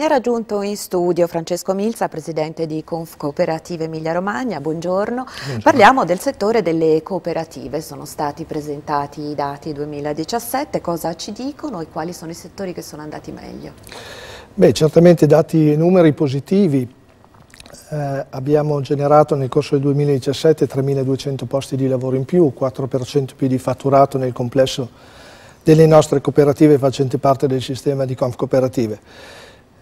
Mi ha raggiunto in studio Francesco Milza, presidente di Conf Cooperative Emilia Romagna. Buongiorno. Buongiorno. Parliamo del settore delle cooperative. Sono stati presentati i dati 2017. Cosa ci dicono e quali sono i settori che sono andati meglio? Beh, certamente dati e numeri positivi. Eh, abbiamo generato nel corso del 2017 3.200 posti di lavoro in più, 4% più di fatturato nel complesso delle nostre cooperative facenti parte del sistema di Conf Cooperative.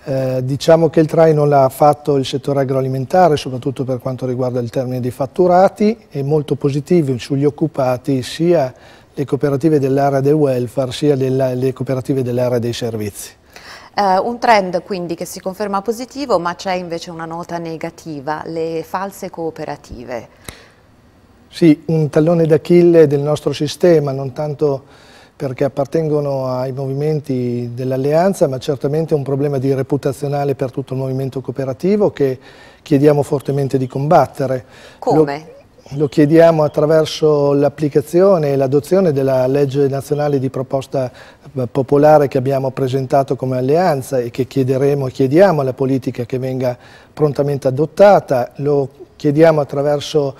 Eh, diciamo che il traino l'ha fatto il settore agroalimentare, soprattutto per quanto riguarda il termine dei fatturati, e molto positivi sugli occupati sia le cooperative dell'area del welfare sia della, le cooperative dell'area dei servizi. Uh, un trend quindi che si conferma positivo, ma c'è invece una nota negativa, le false cooperative. Sì, un tallone d'Achille del nostro sistema, non tanto perché appartengono ai movimenti dell'alleanza, ma certamente è un problema di reputazionale per tutto il movimento cooperativo che chiediamo fortemente di combattere. Come? Lo, lo chiediamo attraverso l'applicazione e l'adozione della legge nazionale di proposta eh, popolare che abbiamo presentato come alleanza e che chiederemo e chiediamo alla politica che venga prontamente adottata. Lo chiediamo attraverso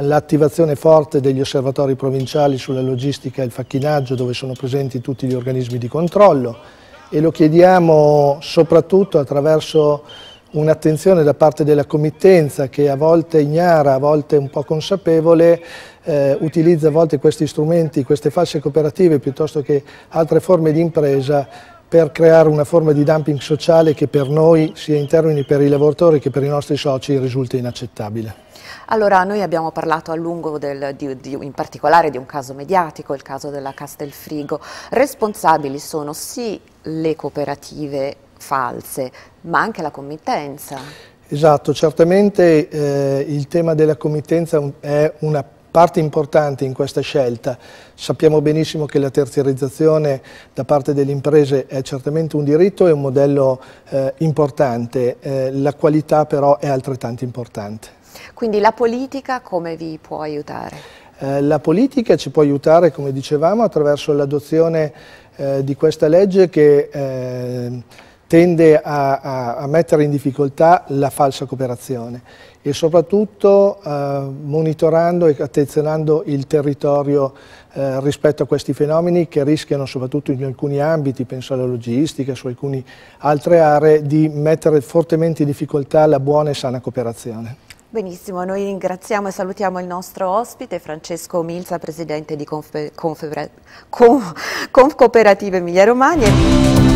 l'attivazione forte degli osservatori provinciali sulla logistica e il facchinaggio dove sono presenti tutti gli organismi di controllo e lo chiediamo soprattutto attraverso un'attenzione da parte della committenza che a volte ignara, a volte un po' consapevole, eh, utilizza a volte questi strumenti, queste fasce cooperative piuttosto che altre forme di impresa per creare una forma di dumping sociale che per noi, sia in termini per i lavoratori che per i nostri soci, risulta inaccettabile. Allora, noi abbiamo parlato a lungo del, di, di, in particolare di un caso mediatico, il caso della Castelfrigo. Responsabili sono sì le cooperative false, ma anche la committenza. Esatto, certamente eh, il tema della committenza è una parte importante in questa scelta. Sappiamo benissimo che la terziarizzazione da parte delle imprese è certamente un diritto e un modello eh, importante, eh, la qualità però è altrettanto importante. Quindi la politica come vi può aiutare? Eh, la politica ci può aiutare, come dicevamo, attraverso l'adozione eh, di questa legge che eh, tende a, a, a, mettere in difficoltà la falsa cooperazione e soprattutto eh, monitorando e attenzionando il territorio eh, rispetto a questi fenomeni che rischiano soprattutto in alcuni ambiti, penso alla logistica, su alcune altre aree, di mettere fortemente in difficoltà la buona e sana cooperazione. Benissimo, noi ringraziamo e salutiamo il nostro ospite Francesco Milza, presidente di Confcooperative Conf Conf Emilia Romagna.